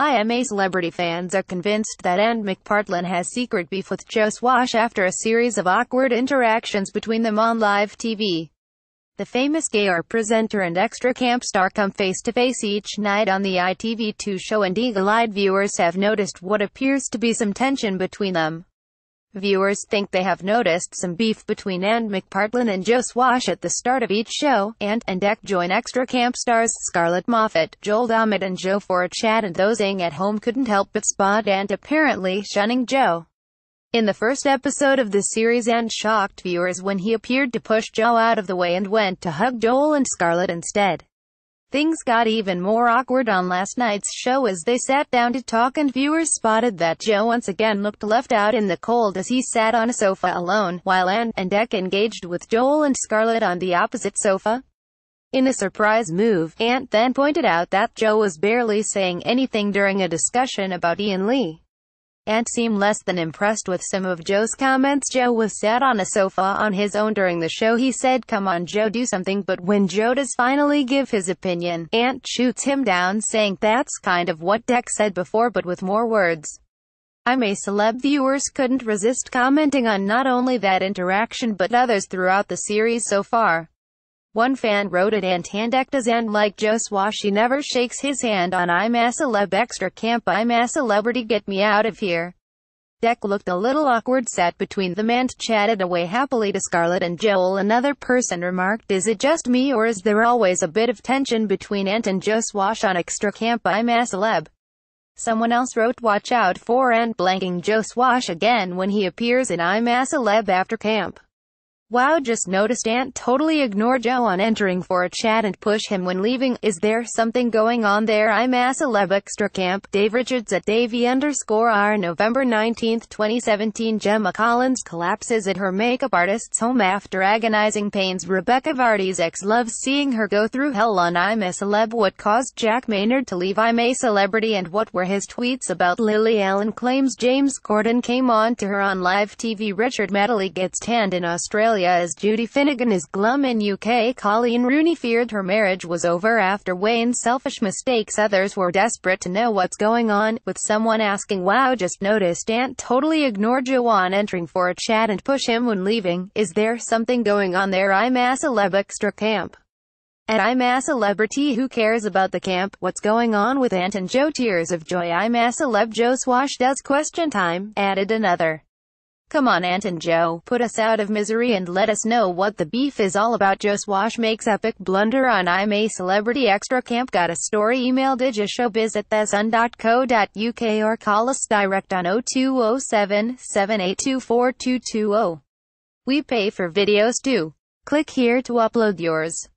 IMA celebrity fans are convinced that Anne McPartlin has secret beef with Joe Swash after a series of awkward interactions between them on live TV. The famous gay art presenter and extra camp star come face-to-face -face each night on the ITV2 show and eagle-eyed viewers have noticed what appears to be some tension between them. Viewers think they have noticed some beef between Ann McPartlin and Joe Swash at the start of each show, and, and Deck join extra camp stars Scarlett Moffat, Joel Dommett and Joe for a chat and those at home couldn't help but spot and apparently shunning Joe. In the first episode of the series Ann shocked viewers when he appeared to push Joe out of the way and went to hug Joel and Scarlett instead. Things got even more awkward on last night's show as they sat down to talk and viewers spotted that Joe once again looked left out in the cold as he sat on a sofa alone, while Anne and Deck engaged with Joel and Scarlett on the opposite sofa. In a surprise move, Ant then pointed out that Joe was barely saying anything during a discussion about Ian Lee. Ant seemed less than impressed with some of Joe's comments. Joe was sat on a sofa on his own during the show. He said, come on Joe do something, but when Joe does finally give his opinion, Ant shoots him down saying, that's kind of what Deck said before but with more words. I'm a celeb viewers couldn't resist commenting on not only that interaction but others throughout the series so far. One fan wrote it and does and like Joe Swash, he never shakes his hand on I'm a celeb extra camp I'm a celebrity get me out of here. Deck looked a little awkward sat between them and chatted away happily to Scarlett and Joel another person remarked is it just me or is there always a bit of tension between Ant and Joe Swash on extra camp I'm a celeb. Someone else wrote watch out for Ant blanking Joe Swash again when he appears in I'm a celeb after camp. Wow just noticed Ant totally ignore Joe on entering for a chat and push him when leaving. Is there something going on there? I'm celeb Extra Camp. Dave Richards at Davey underscore R. November 19, 2017 Gemma Collins collapses at her makeup artist's home after agonizing pains. Rebecca Vardy's ex loves seeing her go through hell on I'm a Celeb. What caused Jack Maynard to leave I'm a Celebrity and what were his tweets about Lily Allen claims James Corden came on to her on live TV. Richard Medley gets tanned in Australia Australia as Judy Finnegan is glum in UK. Colleen Rooney feared her marriage was over after Wayne's selfish mistakes. Others were desperate to know what's going on, with someone asking wow just noticed Aunt totally ignored Joanne entering for a chat and push him when leaving. Is there something going on there? I'm a celeb extra camp. And I'm a celebrity who cares about the camp, what's going on with Aunt and Joe tears of joy I'm a celeb Joe Swash does question time, added another. Come on Aunt and Joe, put us out of misery and let us know what the beef is all about. Joe Swash makes epic blunder on I'm a Celebrity Extra Camp. Got a story? Email digishowbiz at thesun.co.uk or call us direct on 0207 782 4220. We pay for videos too. Click here to upload yours.